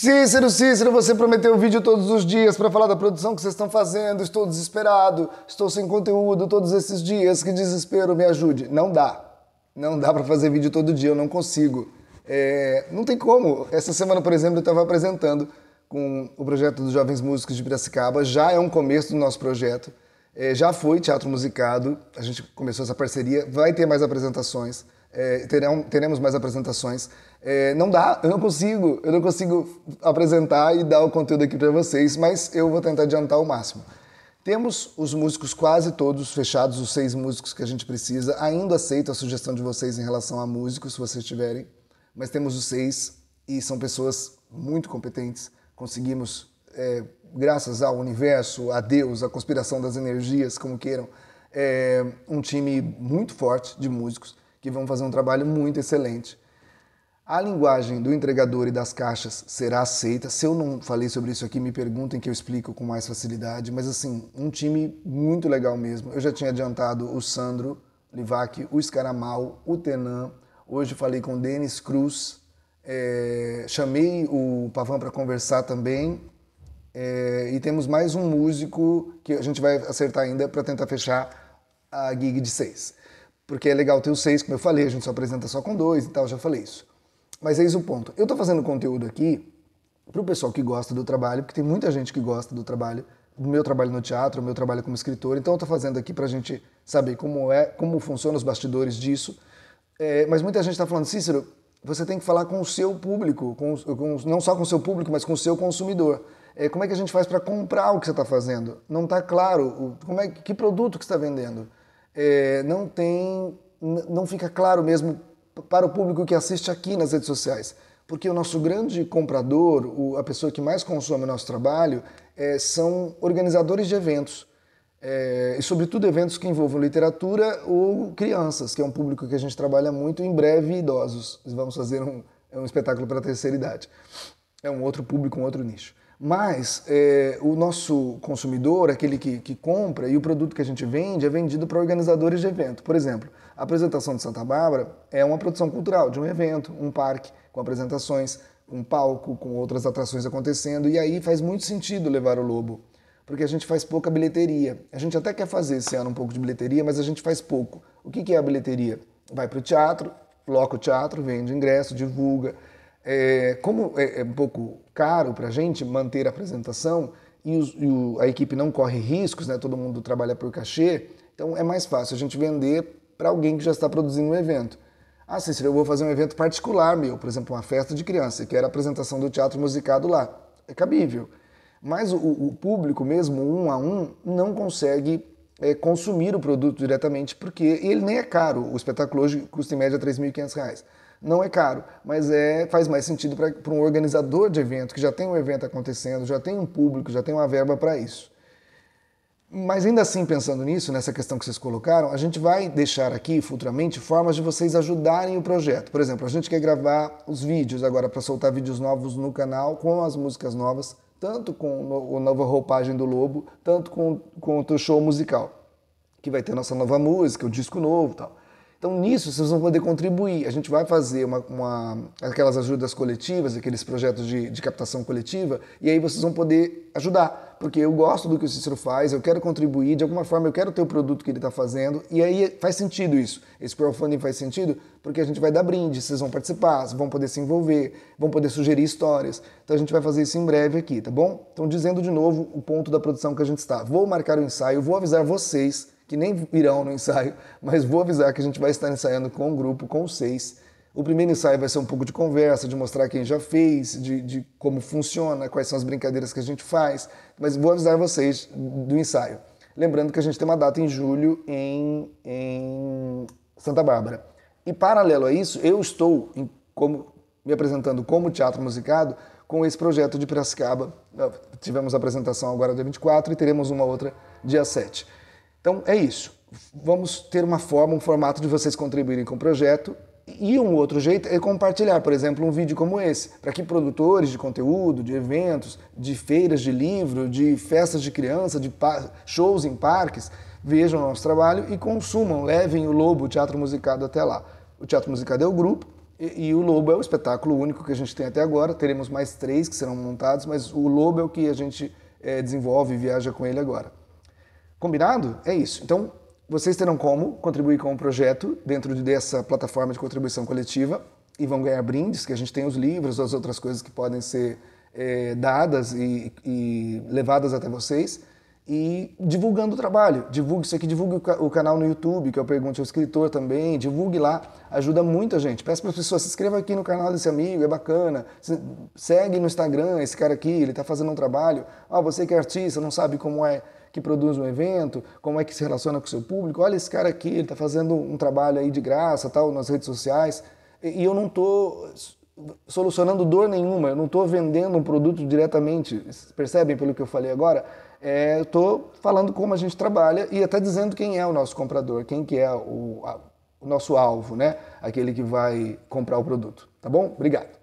Cícero, Cícero, você prometeu um vídeo todos os dias para falar da produção que vocês estão fazendo. Estou desesperado, estou sem conteúdo todos esses dias. Que desespero, me ajude. Não dá. Não dá para fazer vídeo todo dia, eu não consigo. É, não tem como. Essa semana, por exemplo, eu estava apresentando com o projeto dos Jovens Músicos de Piracicaba. Já é um começo do nosso projeto. É, já foi teatro musicado, a gente começou essa parceria. Vai ter mais apresentações é, terão, teremos mais apresentações. É, não dá, eu não consigo, eu não consigo apresentar e dar o conteúdo aqui para vocês, mas eu vou tentar adiantar o máximo. Temos os músicos quase todos fechados, os seis músicos que a gente precisa. Ainda aceito a sugestão de vocês em relação a músicos, se vocês tiverem, mas temos os seis e são pessoas muito competentes. Conseguimos, é, graças ao universo, a Deus, a conspiração das energias, como queiram, é, um time muito forte de músicos que vão fazer um trabalho muito excelente. A linguagem do entregador e das caixas será aceita. Se eu não falei sobre isso aqui, me perguntem que eu explico com mais facilidade. Mas assim, um time muito legal mesmo. Eu já tinha adiantado o Sandro Livac, o Escaramal, o Tenan. Hoje falei com o Denis Cruz. É, chamei o Pavan para conversar também. É, e temos mais um músico que a gente vai acertar ainda para tentar fechar a gig de seis porque é legal ter os seis, como eu falei, a gente só apresenta só com dois e tal, já falei isso. Mas eis o ponto. Eu estou fazendo conteúdo aqui para o pessoal que gosta do trabalho, porque tem muita gente que gosta do trabalho, do meu trabalho no teatro, do meu trabalho como escritor, então eu estou fazendo aqui para a gente saber como é, como funcionam os bastidores disso. É, mas muita gente está falando, Cícero, você tem que falar com o seu público, com, com, não só com o seu público, mas com o seu consumidor. É, como é que a gente faz para comprar o que você está fazendo? Não está claro o, como é, que produto que está vendendo é, não tem, não fica claro mesmo para o público que assiste aqui nas redes sociais, porque o nosso grande comprador, o, a pessoa que mais consome o nosso trabalho, é, são organizadores de eventos. É, e sobretudo eventos que envolvam literatura ou crianças, que é um público que a gente trabalha muito, em breve idosos. Vamos fazer um, é um espetáculo para a terceira idade. É um outro público, um outro nicho. Mas é, o nosso consumidor, aquele que, que compra, e o produto que a gente vende é vendido para organizadores de evento. Por exemplo, a apresentação de Santa Bárbara é uma produção cultural de um evento, um parque, com apresentações, um palco, com outras atrações acontecendo. E aí faz muito sentido levar o lobo, porque a gente faz pouca bilheteria. A gente até quer fazer esse ano um pouco de bilheteria, mas a gente faz pouco. O que, que é a bilheteria? Vai para o teatro, loca o teatro, vende ingresso, divulga é, como é, é, um pouco caro para a gente manter a apresentação e, os, e o, a equipe não corre riscos, né? todo mundo trabalha por cachê, então é mais fácil a gente vender para alguém que já está produzindo um evento. Ah, Cícero, eu vou fazer um evento particular meu, por exemplo, uma festa de criança, que era a apresentação do teatro musicado lá. É cabível. Mas o, o público mesmo, um a um, não consegue é, consumir o produto diretamente, porque ele nem é caro. O espetáculo hoje custa em média R$ 3.500 não é caro, mas é faz mais sentido para um organizador de evento que já tem um evento acontecendo, já tem um público, já tem uma verba para isso. Mas ainda assim, pensando nisso, nessa questão que vocês colocaram, a gente vai deixar aqui futuramente formas de vocês ajudarem o projeto. Por exemplo, a gente quer gravar os vídeos agora para soltar vídeos novos no canal com as músicas novas, tanto com a nova roupagem do Lobo, tanto com, com o outro show musical, que vai ter nossa nova música, o disco novo, tal. Então, nisso, vocês vão poder contribuir. A gente vai fazer uma, uma aquelas ajudas coletivas, aqueles projetos de, de, captação coletiva, e aí vocês vão poder ajudar. Porque eu gosto do que o Cícero faz, eu quero contribuir, de alguma forma eu quero ter o produto que ele está fazendo, e aí faz sentido isso. Esse crowdfunding faz sentido porque a gente vai dar brinde, vocês vão participar, vão poder se envolver, vão poder sugerir histórias. Então a gente vai fazer isso em breve aqui, tá bom? Então, dizendo de novo o ponto da produção que a gente está. Vou marcar o ensaio, vou avisar vocês que nem irão no ensaio, mas vou avisar que a gente vai estar ensaiando com o um grupo, com os seis. O primeiro ensaio vai ser um pouco de conversa, de mostrar quem já fez, de, de como funciona, quais são as brincadeiras que a gente faz, mas vou avisar vocês do ensaio. Lembrando que a gente tem uma data em julho em, em Santa Bárbara. E paralelo a isso, eu estou em, como, me apresentando como teatro musicado com esse projeto de Piracicaba. Tivemos a apresentação agora dia 24 e teremos uma outra dia 7. Então é isso. Vamos ter uma forma, um formato de vocês contribuírem com o projeto. E um outro jeito é compartilhar, por exemplo, um vídeo como esse, para que produtores de conteúdo, de eventos, de feiras de livro, de festas de criança, de shows em parques, vejam o nosso trabalho e consumam, levem o Lobo, o Teatro Musicado, até lá. O Teatro Musicado é o grupo e, e, o Lobo é o espetáculo único que a gente tem até agora. Teremos mais três que serão montados, mas o Lobo é o que a gente é, desenvolve e viaja com ele agora. Combinado? É isso. Então, vocês terão como contribuir com o projeto dentro dessa plataforma de contribuição coletiva e vão ganhar brindes, que a gente tem os livros, as outras coisas que podem ser é, dadas e, e, levadas até vocês. E divulgando o trabalho, divulgue isso aqui, divulgue o, o canal no YouTube, que eu pergunto ao escritor também, divulgue lá, ajuda muita gente. Peço para as pessoas, se inscreva aqui no canal desse amigo, é bacana, se, segue no Instagram esse cara aqui, ele está fazendo um trabalho. Ah, você que é artista, não sabe como é que produz um evento, como é que se relaciona com o seu público. Olha esse cara aqui, ele está fazendo um trabalho aí de graça, tal, nas redes sociais. E eu não estou solucionando dor nenhuma, eu não estou vendendo um produto diretamente. Vocês percebem pelo que eu falei agora? É, eu estou falando como a gente trabalha e até dizendo quem é o nosso comprador, quem que é o, a, o nosso alvo, né? Aquele que vai comprar o produto. Tá bom? Obrigado.